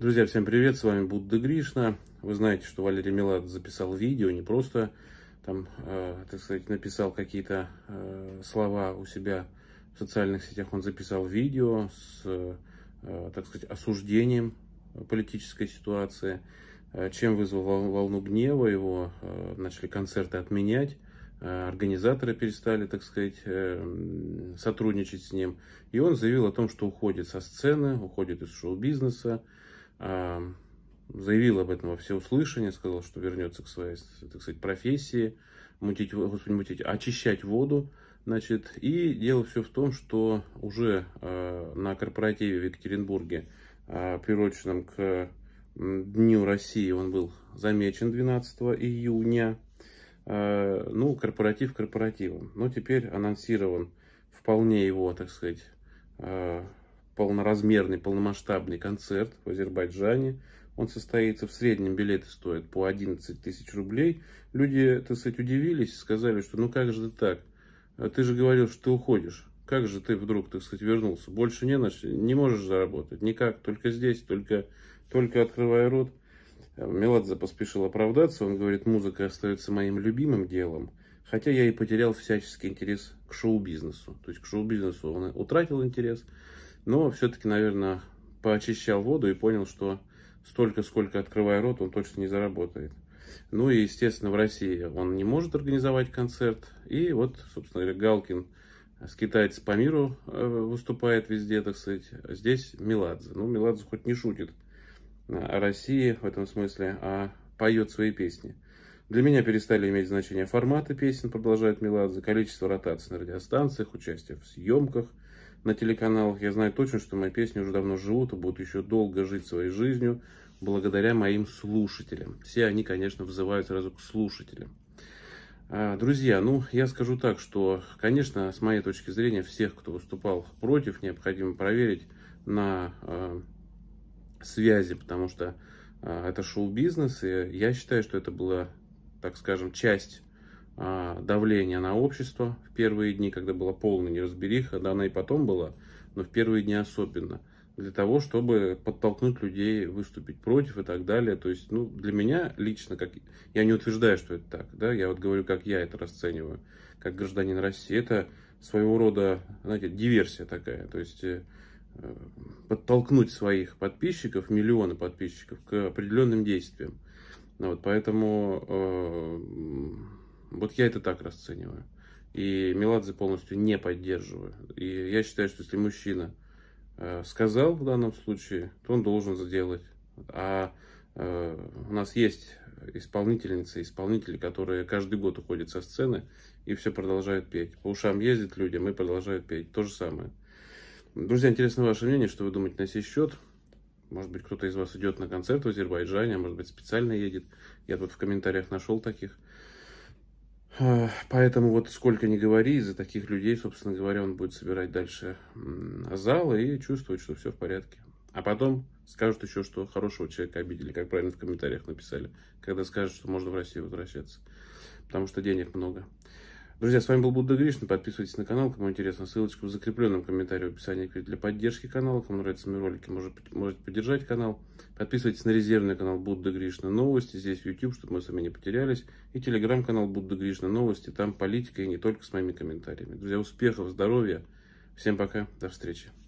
Друзья, всем привет, с вами Будда Гришна. Вы знаете, что Валерий Милад записал видео, не просто там, э, так сказать, написал какие-то э, слова у себя в социальных сетях, он записал видео с, э, так сказать, осуждением политической ситуации, э, чем вызвал волну гнева, его э, начали концерты отменять, э, организаторы перестали, так сказать, э, сотрудничать с ним. И он заявил о том, что уходит со сцены, уходит из шоу-бизнеса, заявил об этом во всеуслышание, сказал, что вернется к своей, так сказать, профессии, мутить, господи, мутить, очищать воду, значит, и дело все в том, что уже э, на корпоративе в Екатеринбурге, э, а, приуроченном к Дню России, он был замечен 12 июня, э, ну, корпоратив корпоративом, но теперь анонсирован вполне его, так сказать, э, полноразмерный, полномасштабный концерт в Азербайджане. Он состоится в среднем, билеты стоят по 11 тысяч рублей. Люди, так сказать, удивились, сказали, что ну как же ты так? А ты же говорил, что ты уходишь. Как же ты вдруг, так сказать, вернулся? Больше не, на не можешь заработать. Никак, только здесь, только, только открывая рот. Меладзе поспешил оправдаться. Он говорит, музыка остается моим любимым делом. Хотя я и потерял всяческий интерес к шоу-бизнесу. То есть к шоу-бизнесу он утратил интерес. Но все-таки, наверное, поочищал воду и понял, что столько, сколько открывая рот, он точно не заработает. Ну и, естественно, в России он не может организовать концерт. И вот, собственно говоря, Галкин с скитается по миру, э, выступает везде, так сказать. Здесь Меладзе. Ну, Меладзе хоть не шутит о России в этом смысле, а поет свои песни. Для меня перестали иметь значение форматы песен, продолжает Меладзе, количество ротаций на радиостанциях, участие в съемках – на телеканалах. Я знаю точно, что мои песни уже давно живут и будут еще долго жить своей жизнью благодаря моим слушателям. Все они, конечно, взывают сразу к слушателям. А, друзья, ну, я скажу так, что, конечно, с моей точки зрения, всех, кто выступал против, необходимо проверить на э, связи, потому что э, это шоу-бизнес, и я считаю, что это была, так скажем, часть а, давление на общество в первые дни, когда была полная неразбериха, да она и потом была, но в первые дни особенно, для того, чтобы подтолкнуть людей выступить против и так далее. То есть, ну, для меня лично, как я не утверждаю, что это так, да, я вот говорю, как я это расцениваю, как гражданин России, это своего рода, знаете, диверсия такая, то есть э, подтолкнуть своих подписчиков, миллионы подписчиков, к определенным действиям. Ну вот, поэтому э, вот я это так расцениваю. И Меладзе полностью не поддерживаю. И я считаю, что если мужчина э, сказал в данном случае, то он должен сделать. А э, у нас есть исполнительницы, исполнители, которые каждый год уходят со сцены и все продолжают петь. По ушам ездят людям и продолжают петь. То же самое. Друзья, интересно ваше мнение, что вы думаете на сей счет. Может быть, кто-то из вас идет на концерт в Азербайджане, а может быть, специально едет. Я тут в комментариях нашел таких. Э, поэтому вот сколько ни говори, из-за таких людей, собственно говоря, он будет собирать дальше залы и чувствовать, что все в порядке. А потом скажут еще, что хорошего человека обидели, как правильно в комментариях написали, когда скажут, что можно в Россию возвращаться, потому что денег много. Друзья, с вами был Будда Гришна. Подписывайтесь на канал, кому интересно. Ссылочка в закрепленном комментарии в описании для поддержки канала. Кому нравятся мои ролики, можете, можете поддержать канал. Подписывайтесь на резервный канал Будда Гришна Новости. Здесь YouTube, чтобы мы с вами не потерялись. И телеграм-канал Будда Гришна Новости. Там политика и не только с моими комментариями. Друзья, успехов, здоровья. Всем пока. До встречи.